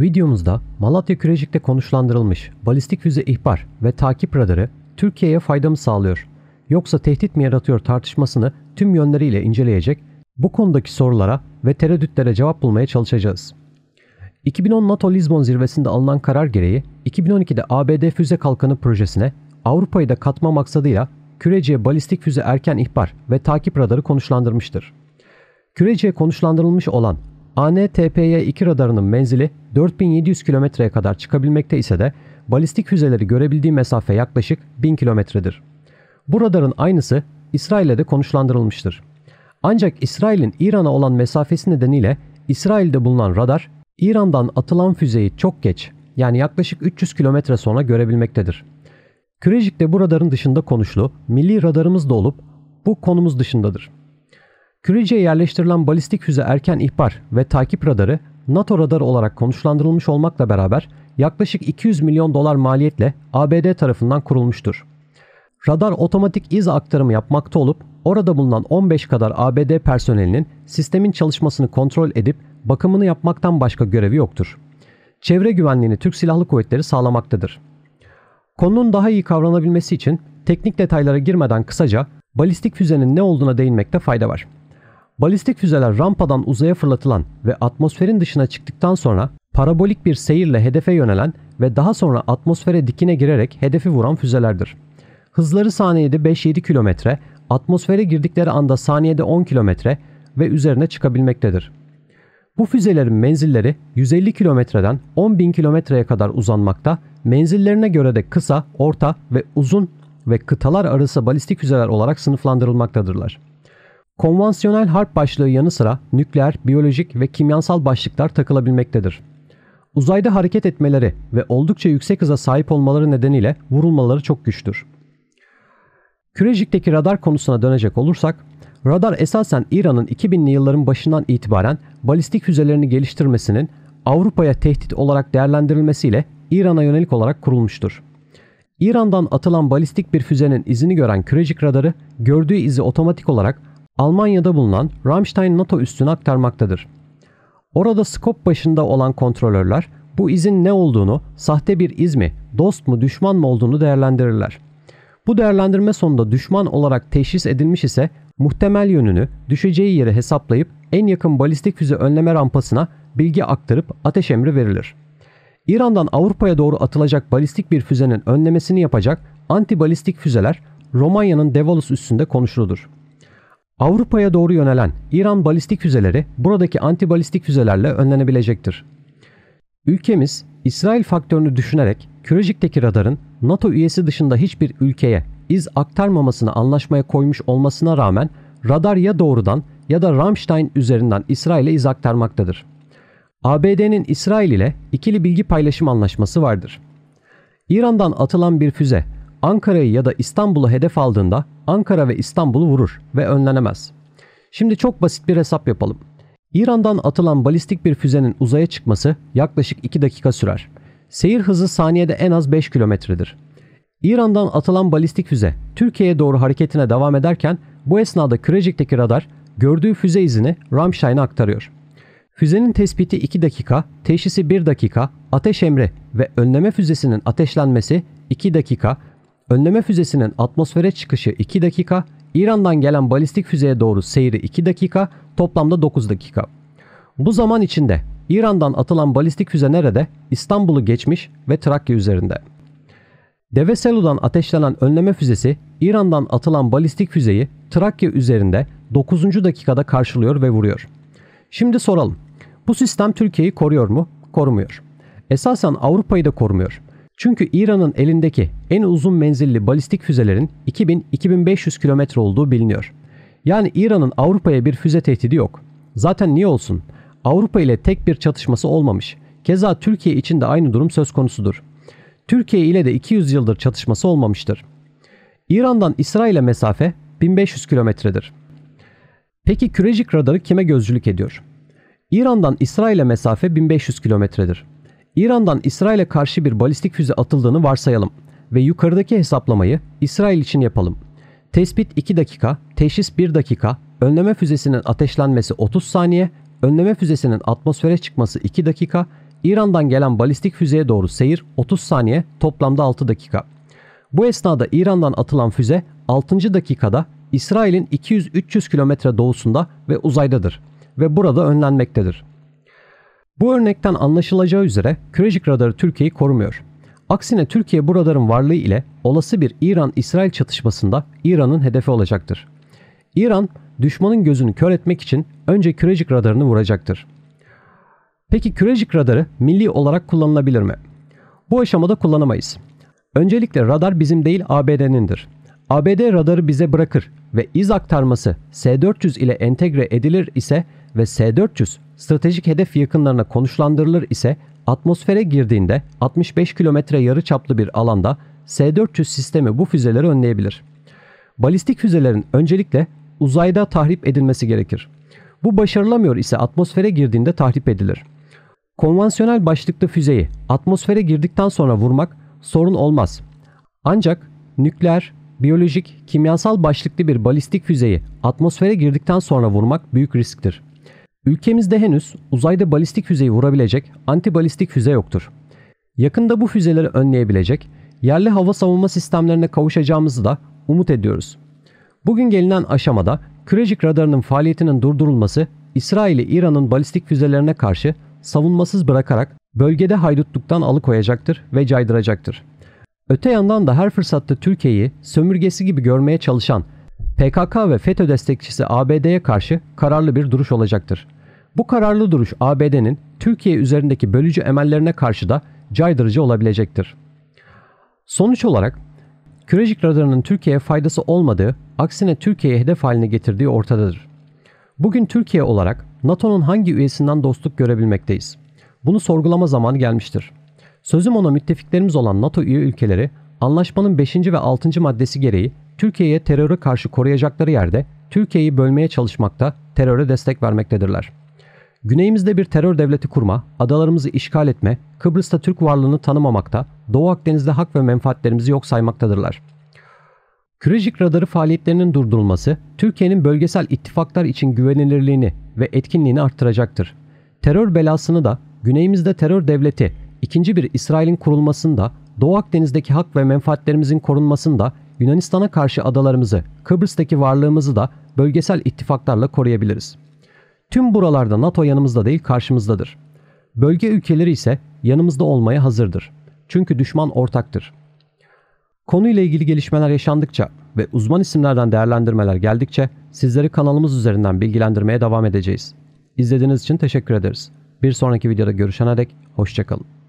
Videomuzda Malatya Kürecik'te konuşlandırılmış balistik füze ihbar ve takip radarı Türkiye'ye fayda mı sağlıyor yoksa tehdit mi yaratıyor tartışmasını tüm yönleriyle inceleyecek bu konudaki sorulara ve tereddütlere cevap bulmaya çalışacağız. 2010 NATO Lisbon zirvesinde alınan karar gereği 2012'de ABD füze kalkanı projesine Avrupa'yı da katma maksadıyla Küreci'ye balistik füze erken ihbar ve takip radarı konuşlandırmıştır. Küreci'ye konuşlandırılmış olan ANTPY-2 radarının menzili 4700 kilometreye kadar çıkabilmekte ise de balistik füzeleri görebildiği mesafe yaklaşık 1000 kilometredir. Bu radarın aynısı İsrail'e de konuşlandırılmıştır. Ancak İsrail'in İran'a olan mesafesi nedeniyle İsrail'de bulunan radar İran'dan atılan füzeyi çok geç yani yaklaşık 300 kilometre sonra görebilmektedir. Kürecik de bu radarın dışında konuşlu, milli radarımız da olup bu konumuz dışındadır.'' Kürece'ye yerleştirilen balistik füze erken ihbar ve takip radarı NATO radarı olarak konuşlandırılmış olmakla beraber yaklaşık 200 milyon dolar maliyetle ABD tarafından kurulmuştur. Radar otomatik iz aktarımı yapmakta olup orada bulunan 15 kadar ABD personelinin sistemin çalışmasını kontrol edip bakımını yapmaktan başka görevi yoktur. Çevre güvenliğini Türk Silahlı Kuvvetleri sağlamaktadır. Konunun daha iyi kavranabilmesi için teknik detaylara girmeden kısaca balistik füzenin ne olduğuna değinmekte fayda var. Balistik füzeler rampadan uzaya fırlatılan ve atmosferin dışına çıktıktan sonra parabolik bir seyirle hedefe yönelen ve daha sonra atmosfere dikine girerek hedefi vuran füzelerdir. Hızları saniyede 5-7 kilometre, atmosfere girdikleri anda saniyede 10 kilometre ve üzerine çıkabilmektedir. Bu füzelerin menzilleri 150 kilometreden 10.000 kilometreye kadar uzanmakta, menzillerine göre de kısa, orta ve uzun ve kıtalar arası balistik füzeler olarak sınıflandırılmaktadırlar. Konvansiyonel harp başlığı yanı sıra nükleer, biyolojik ve kimyasal başlıklar takılabilmektedir. Uzayda hareket etmeleri ve oldukça yüksek hıza sahip olmaları nedeniyle vurulmaları çok güçtür. Kürecik'teki radar konusuna dönecek olursak, radar esasen İran'ın 2000'li yılların başından itibaren balistik füzelerini geliştirmesinin Avrupa'ya tehdit olarak değerlendirilmesiyle İran'a yönelik olarak kurulmuştur. İran'dan atılan balistik bir füzenin izini gören Kürecik radarı gördüğü izi otomatik olarak Almanya'da bulunan Ramstein NATO üstüne aktarmaktadır. Orada skop başında olan kontrolörler bu izin ne olduğunu, sahte bir iz mi, dost mu, düşman mı olduğunu değerlendirirler. Bu değerlendirme sonunda düşman olarak teşhis edilmiş ise muhtemel yönünü, düşeceği yeri hesaplayıp en yakın balistik füze önleme rampasına bilgi aktarıp ateş emri verilir. İran'dan Avrupa'ya doğru atılacak balistik bir füzenin önlemesini yapacak anti balistik füzeler Romanya'nın Devalus üstünde konuşuludur. Avrupa'ya doğru yönelen İran balistik füzeleri buradaki antibalistik füzelerle önlenebilecektir. Ülkemiz İsrail faktörünü düşünerek Kürejik'teki radarın NATO üyesi dışında hiçbir ülkeye iz aktarmamasını anlaşmaya koymuş olmasına rağmen radar ya doğrudan ya da Ramstein üzerinden İsrail'e iz aktarmaktadır. ABD'nin İsrail ile ikili bilgi paylaşım anlaşması vardır. İran'dan atılan bir füze Ankara'yı ya da İstanbul'u hedef aldığında Ankara ve İstanbul'u vurur ve önlenemez. Şimdi çok basit bir hesap yapalım. İran'dan atılan balistik bir füzenin uzaya çıkması yaklaşık 2 dakika sürer. Seyir hızı saniyede en az 5 kilometredir. İran'dan atılan balistik füze Türkiye'ye doğru hareketine devam ederken bu esnada Kürecik'teki radar gördüğü füze izini Ramstein'e aktarıyor. Füzenin tespiti 2 dakika, teşhisi 1 dakika, ateş emri ve önleme füzesinin ateşlenmesi 2 dakika, Önleme füzesinin atmosfere çıkışı 2 dakika, İran'dan gelen balistik füzeye doğru seyri 2 dakika, toplamda 9 dakika. Bu zaman içinde İran'dan atılan balistik füze nerede? İstanbul'u geçmiş ve Trakya üzerinde. Deve ateşlenen önleme füzesi İran'dan atılan balistik füzeyi Trakya üzerinde 9. dakikada karşılıyor ve vuruyor. Şimdi soralım. Bu sistem Türkiye'yi koruyor mu? Korumuyor. Esasen Avrupa'yı da korumuyor. Çünkü İran'ın elindeki en uzun menzilli balistik füzelerin 2000-2500 kilometre olduğu biliniyor. Yani İran'ın Avrupa'ya bir füze tehdidi yok. Zaten niye olsun? Avrupa ile tek bir çatışması olmamış. Keza Türkiye için de aynı durum söz konusudur. Türkiye ile de 200 yıldır çatışması olmamıştır. İran'dan İsrail'e mesafe 1500 kilometredir. Peki Kürecik radarı kime gözcülük ediyor? İran'dan İsrail'e mesafe 1500 kilometredir. İran'dan İsrail'e karşı bir balistik füze atıldığını varsayalım ve yukarıdaki hesaplamayı İsrail için yapalım. Tespit 2 dakika, teşhis 1 dakika, önleme füzesinin ateşlenmesi 30 saniye, önleme füzesinin atmosfere çıkması 2 dakika, İran'dan gelen balistik füzeye doğru seyir 30 saniye, toplamda 6 dakika. Bu esnada İran'dan atılan füze 6. dakikada İsrail'in 200-300 kilometre doğusunda ve uzaydadır ve burada önlenmektedir. Bu örnekten anlaşılacağı üzere Kürecik radarı Türkiye'yi korumuyor. Aksine Türkiye bu radarın varlığı ile olası bir İran-İsrail çatışmasında İran'ın hedefi olacaktır. İran düşmanın gözünü kör etmek için önce Kürecik radarını vuracaktır. Peki Kürecik radarı milli olarak kullanılabilir mi? Bu aşamada kullanamayız. Öncelikle radar bizim değil ABD'nindir. ABD radarı bize bırakır ve iz aktarması S-400 ile entegre edilir ise ve S-400 stratejik hedef yakınlarına konuşlandırılır ise atmosfere girdiğinde 65 kilometre yarı çaplı bir alanda S-400 sistemi bu füzeleri önleyebilir. Balistik füzelerin öncelikle uzayda tahrip edilmesi gerekir. Bu başarılamıyor ise atmosfere girdiğinde tahrip edilir. Konvansiyonel başlıklı füzeyi atmosfere girdikten sonra vurmak sorun olmaz. Ancak nükleer, biyolojik, kimyasal başlıklı bir balistik füzeyi atmosfere girdikten sonra vurmak büyük risktir. Ülkemizde henüz uzayda balistik füzeyi vurabilecek antibalistik füze yoktur. Yakında bu füzeleri önleyebilecek yerli hava savunma sistemlerine kavuşacağımızı da umut ediyoruz. Bugün gelinen aşamada Krecik radarının faaliyetinin durdurulması İsrail'i İran'ın balistik füzelerine karşı savunmasız bırakarak bölgede haydutluktan alıkoyacaktır ve caydıracaktır. Öte yandan da her fırsatta Türkiye'yi sömürgesi gibi görmeye çalışan PKK ve FETÖ destekçisi ABD'ye karşı kararlı bir duruş olacaktır. Bu kararlı duruş ABD'nin Türkiye üzerindeki bölücü emellerine karşı da caydırıcı olabilecektir. Sonuç olarak Kürecik radarının Türkiye'ye faydası olmadığı, aksine Türkiye'ye hedef haline getirdiği ortadadır. Bugün Türkiye olarak NATO'nun hangi üyesinden dostluk görebilmekteyiz? Bunu sorgulama zamanı gelmiştir. Sözüm ona müttefiklerimiz olan NATO üye ülkeleri anlaşmanın 5. ve 6. maddesi gereği Türkiye'ye teröre karşı koruyacakları yerde Türkiye'yi bölmeye çalışmakta, teröre destek vermektedirler. Güneyimizde bir terör devleti kurma, adalarımızı işgal etme, Kıbrıs'ta Türk varlığını tanımamakta, Doğu Akdeniz'de hak ve menfaatlerimizi yok saymaktadırlar. Kürecik radarı faaliyetlerinin durdurulması, Türkiye'nin bölgesel ittifaklar için güvenilirliğini ve etkinliğini arttıracaktır. Terör belasını da, güneyimizde terör devleti, ikinci bir İsrail'in kurulmasında, Doğu Akdeniz'deki hak ve menfaatlerimizin korunmasında Yunanistan'a karşı adalarımızı, Kıbrıs'taki varlığımızı da bölgesel ittifaklarla koruyabiliriz. Tüm buralarda NATO yanımızda değil karşımızdadır. Bölge ülkeleri ise yanımızda olmaya hazırdır. Çünkü düşman ortaktır. Konuyla ilgili gelişmeler yaşandıkça ve uzman isimlerden değerlendirmeler geldikçe sizleri kanalımız üzerinden bilgilendirmeye devam edeceğiz. İzlediğiniz için teşekkür ederiz. Bir sonraki videoda görüşene dek hoşçakalın.